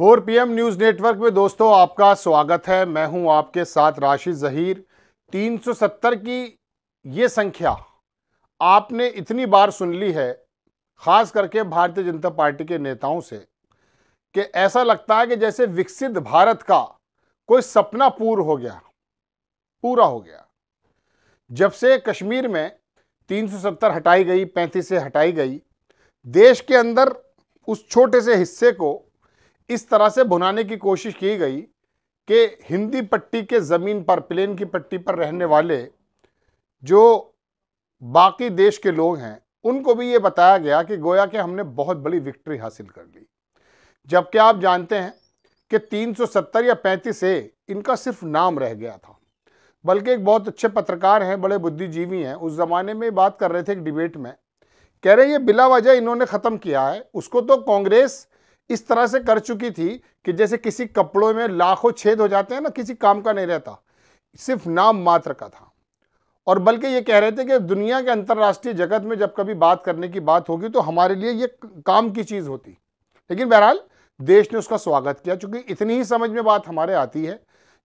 four PM news network में दोस्तों आपका स्वागत है मैं हूं आपके साथ राशि जहीर 370 की ये संख्या आपने इतनी बार सुन ली है ख़ास करके भारतीय जनता पार्टी के नेताओं से कि ऐसा लगता है कि जैसे विकसित भारत का कोई सपना पूर्ण हो गया पूरा हो गया जब से कश्मीर में 370 हटाई गई पैंतीस से हटाई गई देश के अंदर उस छोटे से हिस्से को इस तरह से भुनाने की कोशिश की गई कि हिंदी पट्टी के ज़मीन पर प्लेन की पट्टी पर रहने वाले जो बाकी देश के लोग हैं उनको भी ये बताया गया कि गोया के हमने बहुत बड़ी विक्ट्री हासिल कर ली जबकि आप जानते हैं कि 370 या 35 ए इनका सिर्फ नाम रह गया था बल्कि एक बहुत अच्छे पत्रकार हैं बड़े बुद्धिजीवी हैं उस ज़माने में बात कर रहे थे एक डिबेट में कह रहे ये बिला वजह इन्होंने ख़त्म किया है उसको तो कांग्रेस इस तरह से कर चुकी थी कि जैसे किसी कपड़ों में लाखों छेद हो जाते हैं ना किसी काम का नहीं रहता सिर्फ नाम मात्र का था और बल्कि ये कह रहे थे कि दुनिया के अंतर्राष्ट्रीय जगत में जब कभी बात करने की बात होगी तो हमारे लिए ये काम की चीज़ होती लेकिन बहरहाल देश ने उसका स्वागत किया चूँकि इतनी ही समझ में बात हमारे आती है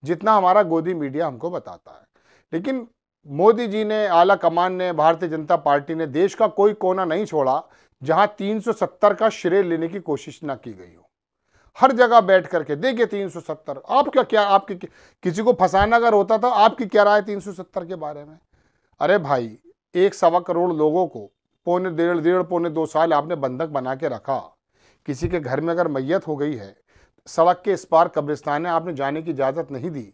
जितना हमारा गोदी मीडिया हमको बताता है लेकिन मोदी जी ने आला कमान ने भारतीय जनता पार्टी ने देश का कोई कोना नहीं छोड़ा जहां 370 का श्रेय लेने की कोशिश ना की गई हो हर जगह बैठ करके देखिए 370 आप क्या क्या आपके किसी को फंसाना अगर होता था तो आपकी क्या राय 370 के बारे में अरे भाई एक सवा करोड़ लोगों को पौने डेढ़ डेढ़ पौने दो साल आपने बंधक बना के रखा किसी के घर में अगर मैयत हो गई है सड़क के इस पार कब्रिस्तान आपने जाने की इजाज़त नहीं दी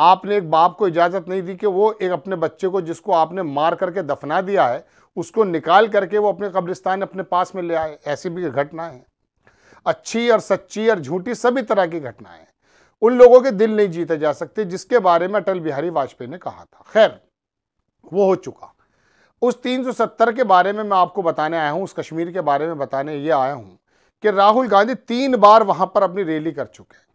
आपने एक बाप को इजाज़त नहीं दी कि वो एक अपने बच्चे को जिसको आपने मार करके दफना दिया है उसको निकाल करके वो अपने कब्रिस्तान अपने पास में ले आए ऐसी भी घटनाएं हैं अच्छी और सच्ची और झूठी सभी तरह की घटनाएं हैं उन लोगों के दिल नहीं जीते जा सकते जिसके बारे में अटल बिहारी वाजपेयी ने कहा था खैर वो हो चुका उस 370 के बारे में मैं आपको बताने आया हूँ उस कश्मीर के बारे में बताने ये आया हूँ कि राहुल गांधी तीन बार वहाँ पर अपनी रैली कर चुके हैं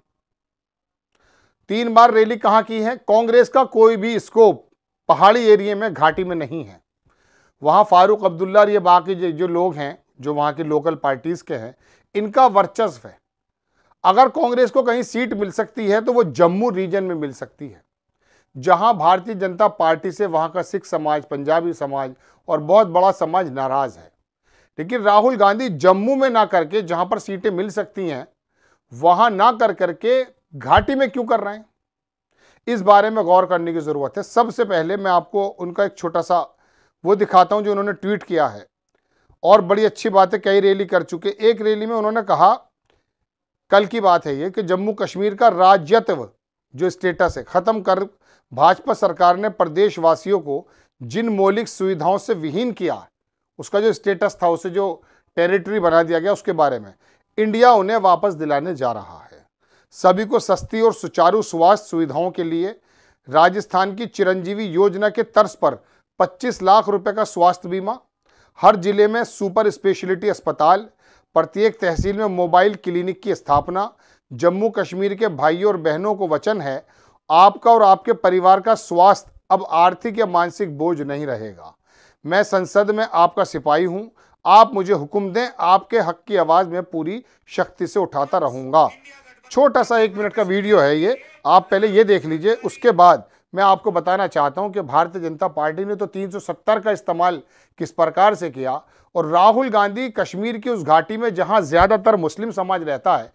तीन बार रैली कहाँ की है कांग्रेस का कोई भी स्कोप पहाड़ी एरिए में घाटी में नहीं है वहाँ फारूक अब्दुल्ला और ये बाकी जो लोग हैं जो वहाँ की लोकल पार्टीज़ के हैं इनका वर्चस्व है अगर कांग्रेस को कहीं सीट मिल सकती है तो वो जम्मू रीजन में मिल सकती है जहाँ भारतीय जनता पार्टी से वहाँ का सिख समाज पंजाबी समाज और बहुत बड़ा समाज नाराज है लेकिन राहुल गांधी जम्मू में ना करके जहाँ पर सीटें मिल सकती हैं वहाँ ना कर करके घाटी में क्यों कर रहे हैं इस बारे में गौर करने की ज़रूरत है सबसे पहले मैं आपको उनका एक छोटा सा वो दिखाता हूं जो उन्होंने ट्वीट किया है और बड़ी अच्छी बात है कई रैली कर चुके एक रैली में उन्होंने कहा कल की बात है ये कि जम्मू कश्मीर का राज्यत्व जो स्टेटस है ख़त्म कर भाजपा सरकार ने प्रदेशवासियों को जिन मौलिक सुविधाओं से विहीन किया उसका जो स्टेटस था उसे जो टेरिटरी बना दिया गया उसके बारे में इंडिया उन्हें वापस दिलाने जा रहा है सभी को सस्ती और सुचारू स्वास्थ्य सुविधाओं के लिए राजस्थान की चिरंजीवी योजना के तर्ज पर 25 लाख रुपए का स्वास्थ्य बीमा हर जिले में सुपर स्पेशलिटी अस्पताल प्रत्येक तहसील में मोबाइल क्लिनिक की स्थापना जम्मू कश्मीर के भाइयों और बहनों को वचन है आपका और आपके परिवार का स्वास्थ्य अब आर्थिक या मानसिक बोझ नहीं रहेगा मैं संसद में आपका सिपाही हूँ आप मुझे हुक्म दें आपके हक की आवाज़ में पूरी शक्ति से उठाता रहूँगा छोटा सा एक मिनट का वीडियो है ये आप पहले ये देख लीजिए उसके बाद मैं आपको बताना चाहता हूं कि भारतीय जनता पार्टी ने तो 370 का इस्तेमाल किस प्रकार से किया और राहुल गांधी कश्मीर की उस घाटी में जहां ज़्यादातर मुस्लिम समाज रहता है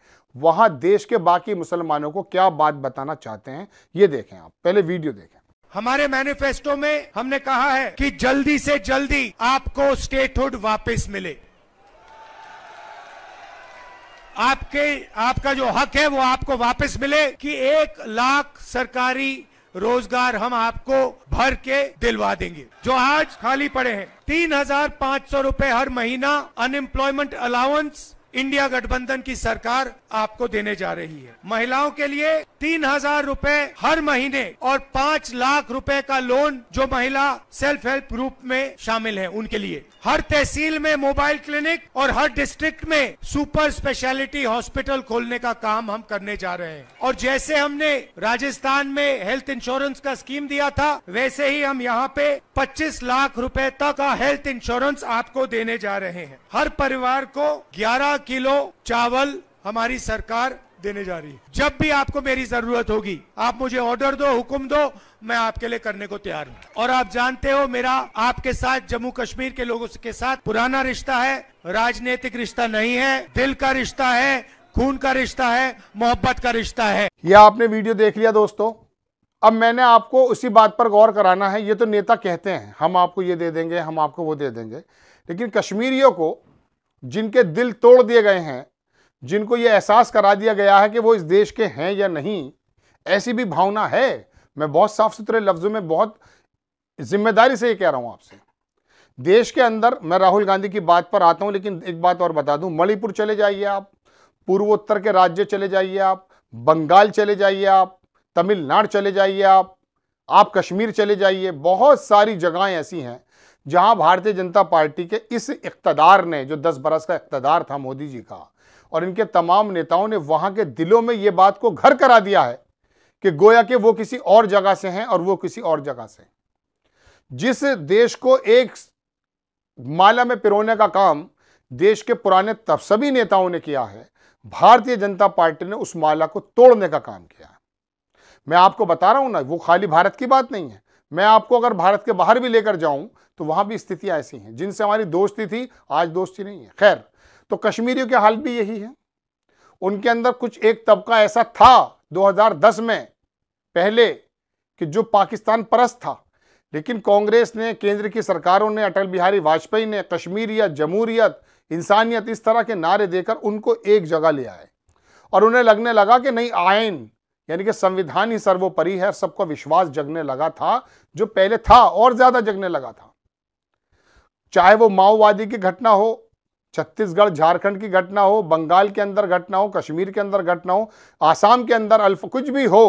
वहां देश के बाकी मुसलमानों को क्या बात बताना चाहते हैं ये देखें आप पहले वीडियो देखें हमारे मैनिफेस्टो में हमने कहा है कि जल्दी से जल्दी आपको स्टेटहुड वापस मिले आपके आपका जो हक है वो आपको वापस मिले कि एक लाख सरकारी रोजगार हम आपको भर के दिलवा देंगे जो आज खाली पड़े हैं तीन हजार पाँच सौ रूपए हर महीना अनएम्प्लॉयमेंट अलाउंस इंडिया गठबंधन की सरकार आपको देने जा रही है महिलाओं के लिए तीन हजार रूपए हर महीने और पाँच लाख रुपए का लोन जो महिला सेल्फ हेल्प ग्रुप में शामिल है उनके लिए हर तहसील में मोबाइल क्लिनिक और हर डिस्ट्रिक्ट में सुपर स्पेशलिटी हॉस्पिटल खोलने का काम हम करने जा रहे हैं और जैसे हमने राजस्थान में हेल्थ इंश्योरेंस का स्कीम दिया था वैसे ही हम यहाँ पे 25 लाख रुपए तक का हेल्थ इंश्योरेंस आपको देने जा रहे हैं हर परिवार को 11 किलो चावल हमारी सरकार देने जा रही है जब भी आपको मेरी जरूरत होगी आप मुझे ऑर्डर दो हुक्म दो मैं आपके लिए करने को तैयार हूँ और आप जानते हो मेरा आपके साथ जम्मू कश्मीर के लोगों के साथ पुराना रिश्ता है राजनीतिक रिश्ता नहीं है दिल का रिश्ता है खून का रिश्ता है मोहब्बत का रिश्ता है यह आपने वीडियो देख लिया दोस्तों अब मैंने आपको उसी बात पर गौर कराना है ये तो नेता कहते हैं हम आपको ये दे देंगे हम आपको वो दे देंगे लेकिन कश्मीरियों को जिनके दिल तोड़ दिए गए हैं जिनको ये एहसास करा दिया गया है कि वो इस देश के हैं या नहीं ऐसी भी भावना है मैं बहुत साफ सुथरे लफ्ज़ों में बहुत जिम्मेदारी से ये कह रहा हूँ आपसे देश के अंदर मैं राहुल गांधी की बात पर आता हूँ लेकिन एक बात और बता दूँ मणिपुर चले जाइए आप पूर्वोत्तर के राज्य चले जाइए आप बंगाल चले जाइए आप तमिलनाडु चले जाइए आप आप कश्मीर चले जाइए बहुत सारी जगहें ऐसी हैं जहां भारतीय जनता पार्टी के इस इकतदार ने जो 10 बरस का इकतदार था मोदी जी का और इनके तमाम नेताओं ने वहां के दिलों में ये बात को घर करा दिया है कि गोया के वो किसी और जगह से हैं और वो किसी और जगह से जिस देश को एक माला में पिरोने का काम देश के पुराने तब सभी नेताओं ने किया है भारतीय जनता पार्टी ने उस माला को तोड़ने का काम किया मैं आपको बता रहा हूं ना वो खाली भारत की बात नहीं है मैं आपको अगर भारत के बाहर भी लेकर जाऊं तो वहां भी स्थितियां ऐसी हैं जिनसे हमारी दोस्ती थी आज दोस्ती नहीं है खैर तो कश्मीरियों के हाल भी यही है उनके अंदर कुछ एक तबका ऐसा था 2010 में पहले कि जो पाकिस्तान परस्त था लेकिन कांग्रेस ने केंद्र की सरकारों ने अटल बिहारी वाजपेयी ने कश्मीरियत जमहूरियत इंसानियत इस तरह के नारे देकर उनको एक जगह ले आए और उन्हें लगने लगा कि नहीं आयन यानी कि संविधान ही सर्वोपरि है सबको विश्वास जगने लगा था जो पहले था और ज्यादा जगने लगा था चाहे वो माओवादी की घटना हो छत्तीसगढ़ झारखंड की घटना हो बंगाल के अंदर घटना हो कश्मीर के अंदर घटना हो आसाम के अंदर अल्फ कुछ भी हो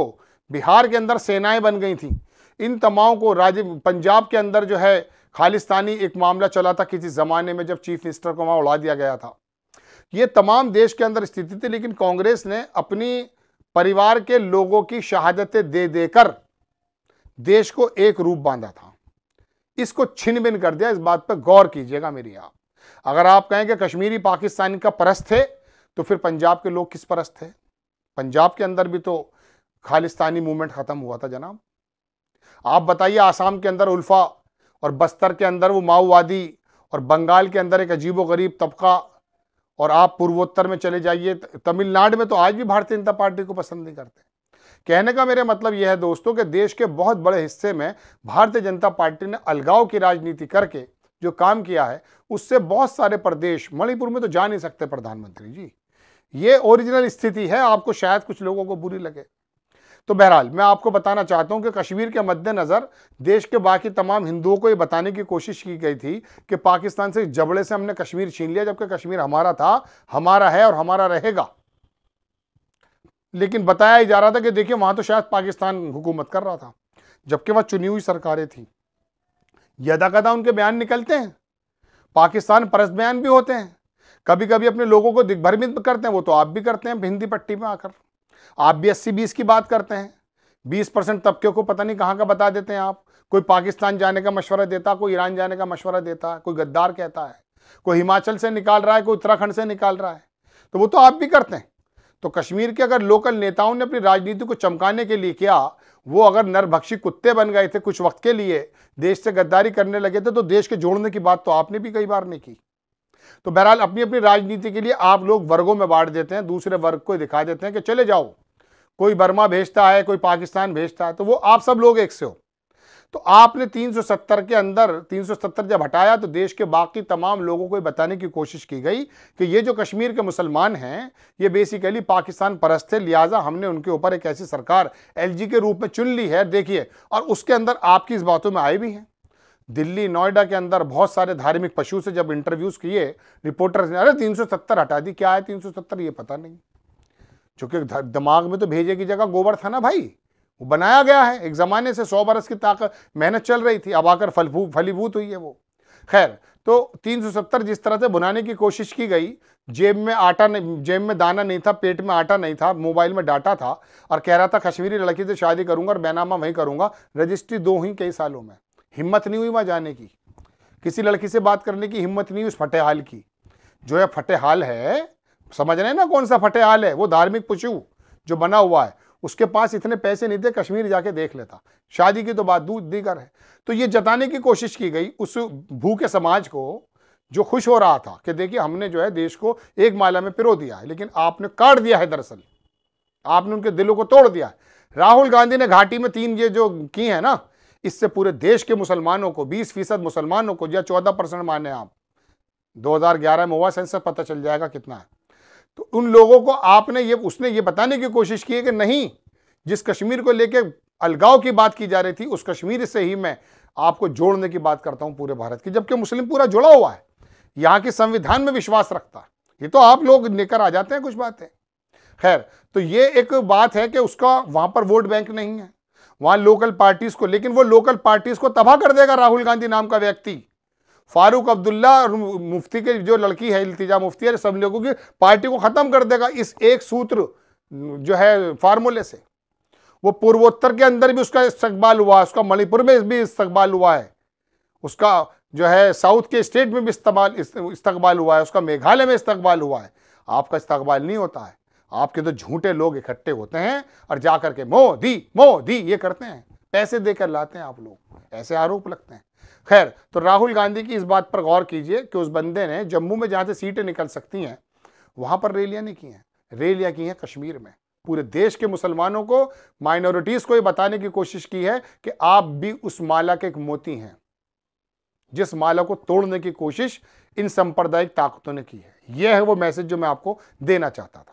बिहार के अंदर सेनाएं बन गई थी इन तमाम को राज्य पंजाब के अंदर जो है खालिस्तानी एक मामला चला था किसी ज़माने में जब चीफ मिनिस्टर को वहां उड़ा दिया गया था ये तमाम देश के अंदर स्थिति थी लेकिन कांग्रेस ने अपनी परिवार के लोगों की शहादतें दे देकर देश को एक रूप बांधा था इसको छिन बिन कर दिया इस बात पर गौर कीजिएगा मेरी आप अगर आप कहें कि कश्मीरी पाकिस्तान का परस्त थे तो फिर पंजाब के लोग किस परस्त थे पंजाब के अंदर भी तो खालिस्तानी मूवमेंट ख़त्म हुआ था जनाब आप बताइए आसाम के अंदर उल्फा और बस्तर के अंदर वो माओवादी और बंगाल के अंदर एक अजीब गरीब तबका और आप पूर्वोत्तर में चले जाइए तमिलनाडु में तो आज भी भारतीय जनता पार्टी को पसंद नहीं करते कहने का मेरा मतलब यह है दोस्तों कि देश के बहुत बड़े हिस्से में भारतीय जनता पार्टी ने अलगाव की राजनीति करके जो काम किया है उससे बहुत सारे प्रदेश मणिपुर में तो जा नहीं सकते प्रधानमंत्री जी ये ओरिजिनल स्थिति है आपको शायद कुछ लोगों को बुरी लगे तो बहरहाल मैं आपको बताना चाहता हूं कि कश्मीर के मद्देनज़र देश के बाकी तमाम हिंदुओं को ये बताने की कोशिश की गई थी कि पाकिस्तान से जबड़े से हमने कश्मीर छीन लिया जबकि कश्मीर हमारा था हमारा है और हमारा रहेगा लेकिन बताया ही जा रहा था कि देखिए वहां तो शायद पाकिस्तान हुकूमत कर रहा था जबकि वह चुनी हुई सरकारें थी यदाकदा उनके बयान निकलते हैं पाकिस्तान परस्त बयान भी होते हैं कभी कभी अपने लोगों को दिग्भ्रमित करते हैं वो तो आप भी करते हैं हिंदी पट्टी में आकर आप भी अस्सी बीस की बात करते हैं बीस परसेंट तबके को पता नहीं कहाँ का बता देते हैं आप कोई पाकिस्तान जाने का मशवरा देता कोई ईरान जाने का मशवरा देता कोई गद्दार कहता है कोई हिमाचल से निकाल रहा है कोई उत्तराखंड से निकाल रहा है तो वो तो आप भी करते हैं तो कश्मीर के अगर लोकल नेताओं ने अपनी राजनीति को चमकाने के लिए किया वो अगर नरभक्षी कुत्ते बन गए थे कुछ वक्त के लिए देश से गद्दारी करने लगे थे तो देश के जोड़ने की बात तो आपने भी कई बार नहीं की तो बहरहाल अपनी अपनी राजनीति के लिए आप लोग वर्गों में बांट देते हैं दूसरे वर्ग को दिखा देते हैं कि चले जाओ कोई बर्मा भेजता है कोई पाकिस्तान भेजता है तो वो आप सब लोग एक से हो तो आपने 370 के अंदर 370 जब हटाया तो देश के बाकी तमाम लोगों को बताने की कोशिश की गई कि ये जो कश्मीर के मुसलमान हैं ये बेसिकली पाकिस्तान परस्त थे लिहाजा हमने उनके ऊपर एक ऐसी सरकार एलजी के रूप में चुन ली है देखिए और उसके अंदर आपकी इस बातों में आए भी हैं दिल्ली नोएडा के अंदर बहुत सारे धार्मिक पशु से जब इंटरव्यूज़ किए रिपोर्टर्स ने अरे 370 हटा दी क्या है 370 ये पता नहीं चूंकि दिमाग में तो भेजे की जगह गोबर था ना भाई वो बनाया गया है एक ज़माने से सौ बरस की ताकत मेहनत चल रही थी अब आकर फलभू फलीभूत हुई है वो खैर तो 370 जिस तरह से बनाने की कोशिश की गई जेब में आटा नहीं जेब में दाना नहीं था पेट में आटा नहीं था मोबाइल में डाटा था और कह रहा था कश्मीरी लड़की से शादी करूंगा और बैनामा वहीं करूंगा रजिस्ट्री दो ही कई सालों में हिम्मत नहीं हुई वहाँ जाने की किसी लड़की से बात करने की हिम्मत नहीं हुई उस फटेहाल की जो है फटेहाल है समझ रहे हैं ना कौन सा फटेहाल है वो धार्मिक पुचू जो बना हुआ है उसके पास इतने पैसे नहीं थे कश्मीर जाके देख लेता शादी की तो बात दूध दीगर है तो ये जताने की कोशिश की गई उस भूखे समाज को जो खुश हो रहा था कि देखिए हमने जो है देश को एक माला में पिरो दिया है लेकिन आपने काट दिया है दरअसल आपने उनके दिलों को तोड़ दिया है राहुल गांधी ने घाटी में तीन ये जो की है ना इससे पूरे देश के मुसलमानों को 20 फीसद मुसलमानों को या 14 परसेंट माने आप 2011 में हुआ सेंसस पता चल जाएगा कितना है तो उन लोगों को आपने ये उसने ये बताने की कोशिश की है कि नहीं जिस कश्मीर को लेकर अलगाव की बात की जा रही थी उस कश्मीर से ही मैं आपको जोड़ने की बात करता हूँ पूरे भारत की जबकि मुस्लिम पूरा जुड़ा हुआ है यहाँ के संविधान में विश्वास रखता ये तो आप लोग लेकर आ जाते हैं कुछ बातें खैर तो ये एक बात है कि उसका वहां पर वोट बैंक नहीं है वहां लोकल पार्टीज को लेकिन वो लोकल पार्टीज को तबाह कर देगा राहुल गांधी नाम का व्यक्ति फारूक अब्दुल्ला और मुफ्ती के जो लड़की है इल्तिजा मुफ्ती है सब लोगों की पार्टी को ख़त्म कर देगा इस एक सूत्र जो है फार्मूले से वो पूर्वोत्तर के अंदर भी उसका इस्तकबाल हुआ है उसका मणिपुर में भी इस्तकबाल हुआ है उसका जो है साउथ के स्टेट में भी इस्तेमाल इस्तकबाल हुआ है उसका मेघालय में इस्तकबाल हुआ है आपका इस्तकबाल नहीं होता है आपके तो झूठे लोग इकट्ठे होते हैं और जा करके मोदी मोदी ये करते हैं पैसे देकर लाते हैं आप लोग ऐसे आरोप लगते हैं खैर तो राहुल गांधी की इस बात पर गौर कीजिए कि उस बंदे ने जम्मू में जहाँ से सीटें निकल सकती हैं वहाँ पर रैलियाँ नहीं की हैं रैलियाँ की हैं कश्मीर में पूरे देश के मुसलमानों को माइनॉरिटीज़ को ये बताने की कोशिश की है कि आप भी उस माला के एक मोती हैं जिस माला को तोड़ने की कोशिश इन सांप्रदायिक ताकतों ने की है यह है वो मैसेज जो मैं आपको देना चाहता था